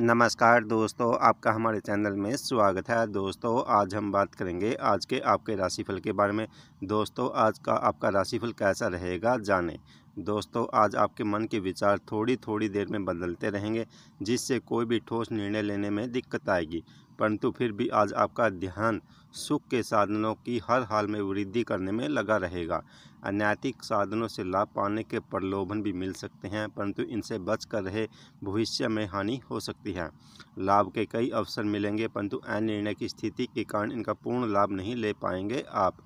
नमस्कार दोस्तों आपका हमारे चैनल में स्वागत है दोस्तों आज हम बात करेंगे आज के आपके राशिफल के बारे में दोस्तों आज का आपका राशिफल कैसा रहेगा जाने दोस्तों आज आपके मन के विचार थोड़ी थोड़ी देर में बदलते रहेंगे जिससे कोई भी ठोस निर्णय लेने में दिक्कत आएगी परंतु फिर भी आज आपका ध्यान सुख के साधनों की हर हाल में वृद्धि करने में लगा रहेगा अनैतिक साधनों से लाभ पाने के प्रलोभन भी मिल सकते हैं परंतु इनसे बच कर रहे भविष्य में हानि हो सकती है लाभ के कई अवसर मिलेंगे परंतु अनिर्णय की स्थिति के कारण इनका पूर्ण लाभ नहीं ले पाएंगे आप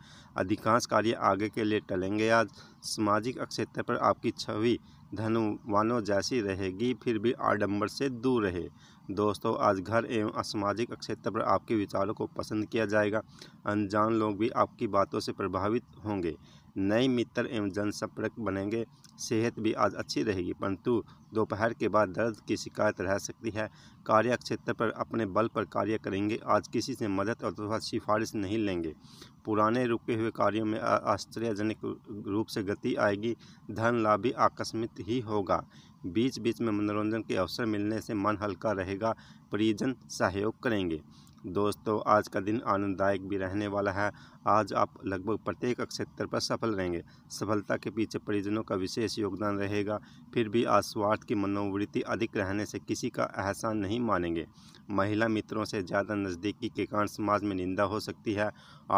अधिकांश कार्य आगे के लिए टलेंगे आज सामाजिक क्षेत्र पर आपकी छवि धनुवानों जैसी रहेगी फिर भी आडंबर से दूर रहे दोस्तों आज घर एवं असामाजिक क्षेत्र पर आपके विचारों को पसंद किया जाएगा अनजान लोग भी आपकी बातों से प्रभावित होंगे नए मित्र एवं जनसंपर्क बनेंगे सेहत भी आज अच्छी रहेगी परंतु दोपहर के बाद दर्द की शिकायत रह सकती है कार्य क्षेत्र पर अपने बल पर कार्य करेंगे आज किसी से मदद अथवा सिफारिश नहीं लेंगे पुराने रुके हुए कार्यों में आश्चर्यजनक रूप से गति आएगी धन लाभ भी आकस्मित ही होगा बीच बीच में मनोरंजन के अवसर मिलने से मन हल्का रहेगा परिजन सहयोग करेंगे दोस्तों आज का दिन आनंददायक भी रहने वाला है आज आप लगभग प्रत्येक क्षेत्र पर सफल रहेंगे सफलता के पीछे परिजनों का विशेष योगदान रहेगा फिर भी आज स्वार्थ की मनोवृत्ति अधिक रहने से किसी का एहसान नहीं मानेंगे महिला मित्रों से ज़्यादा नज़दीकी के कारण समाज में निंदा हो सकती है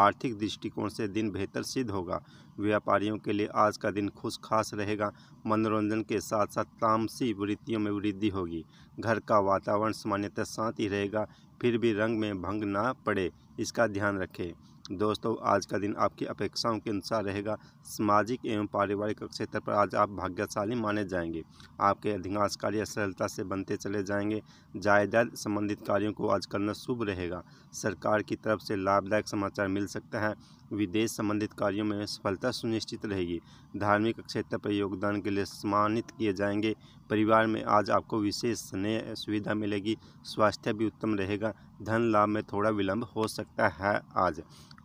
आर्थिक दृष्टिकोण से दिन बेहतर सिद्ध होगा व्यापारियों के लिए आज का दिन खुश खास रहेगा मनोरंजन के साथ साथ तामसी वृत्तियों में वृद्धि होगी घर का वातावरण सामान्यतः शांति रहेगा फिर भी रंग में भंग ना पड़े इसका ध्यान रखें दोस्तों आज का दिन आपकी अपेक्षाओं के अनुसार रहेगा सामाजिक एवं पारिवारिक क्षेत्र पर आज आप भाग्यशाली माने जाएंगे आपके अधिकांश कार्य सरलता से बनते चले जाएंगे जायदाद संबंधित कार्यों को आज करना शुभ रहेगा सरकार की तरफ से लाभदायक समाचार मिल सकता है विदेश संबंधित कार्यों में सफलता सुनिश्चित रहेगी धार्मिक क्षेत्र पर योगदान के लिए सम्मानित किए जाएंगे परिवार में आज आपको विशेष स्नेह सुविधा मिलेगी स्वास्थ्य भी उत्तम रहेगा धन लाभ में थोड़ा विलंब हो सकता है आज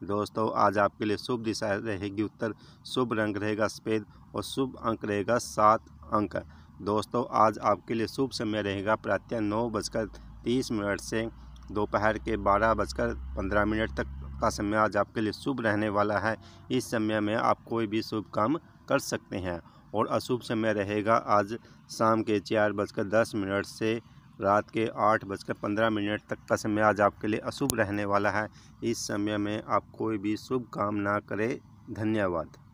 दोस्तों आज आपके लिए शुभ दिशा रहेगी उत्तर शुभ रंग रहेगा सफ़ेद और शुभ अंक रहेगा सात अंक दोस्तों आज आपके लिए शुभ समय रहेगा प्रातः नौ बजकर तीस मिनट से दोपहर के बारह बजकर पंद्रह मिनट तक का समय आज आपके लिए शुभ रहने वाला है इस समय में आप कोई भी शुभ काम कर सकते हैं और अशुभ समय रहेगा आज शाम के चार बजकर दस मिनट से रात के आठ बजकर पंद्रह मिनट तक का समय आज आपके लिए अशुभ रहने वाला है इस समय में आप कोई भी शुभ काम ना करें धन्यवाद